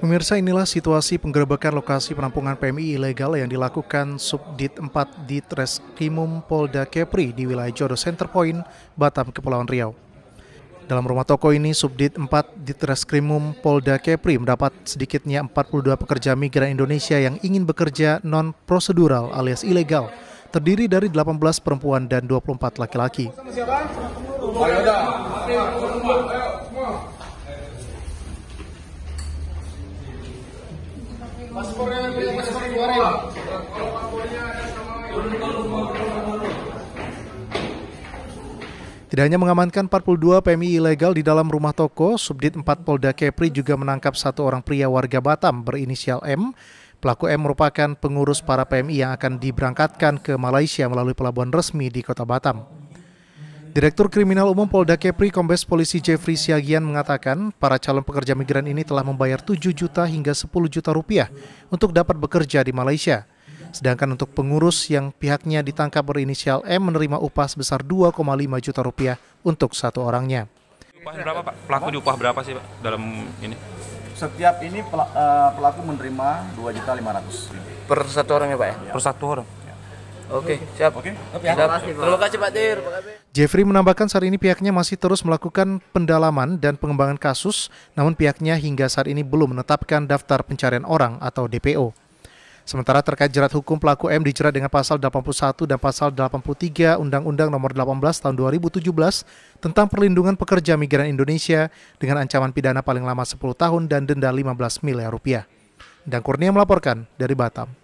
Pemirsa inilah situasi penggerebekan lokasi penampungan PMI ilegal yang dilakukan Subdit 4 di Treskrimum Polda Kepri di wilayah Jodoh Center Point, Batam, Kepulauan Riau. Dalam rumah toko ini, Subdit 4 di Treskrimum Polda Kepri mendapat sedikitnya 42 pekerja migran Indonesia yang ingin bekerja non-prosedural alias ilegal, terdiri dari 18 perempuan dan 24 laki-laki. Tidak hanya mengamankan 42 PMI ilegal di dalam rumah toko, Subdit 4 Polda Kepri juga menangkap satu orang pria warga Batam berinisial M. Pelaku M merupakan pengurus para PMI yang akan diberangkatkan ke Malaysia melalui pelabuhan resmi di kota Batam. Direktur Kriminal Umum Polda Kepri Kombes Polisi Jeffrey Siagian mengatakan para calon pekerja migran ini telah membayar 7 juta hingga 10 juta rupiah untuk dapat bekerja di Malaysia. Sedangkan untuk pengurus yang pihaknya ditangkap berinisial M menerima upah sebesar 2,5 juta rupiah untuk satu orangnya. Upah berapa Pak? Pelaku diupah berapa sih Pak dalam ini? Setiap ini eh, pelaku menerima 2.500. Per satu orang ya Pak ya? Per satu orang. Oke, siap. Oke, siap. Terima kasih Pak Dir. Jeffrey menambahkan saat ini pihaknya masih terus melakukan pendalaman dan pengembangan kasus, namun pihaknya hingga saat ini belum menetapkan daftar pencarian orang atau DPO. Sementara terkait jerat hukum pelaku M dijerat dengan pasal 81 dan pasal 83 Undang-Undang Nomor 18 Tahun 2017 tentang perlindungan pekerja migran Indonesia dengan ancaman pidana paling lama 10 tahun dan denda 15 miliar rupiah. Dan Kurnia melaporkan dari Batam.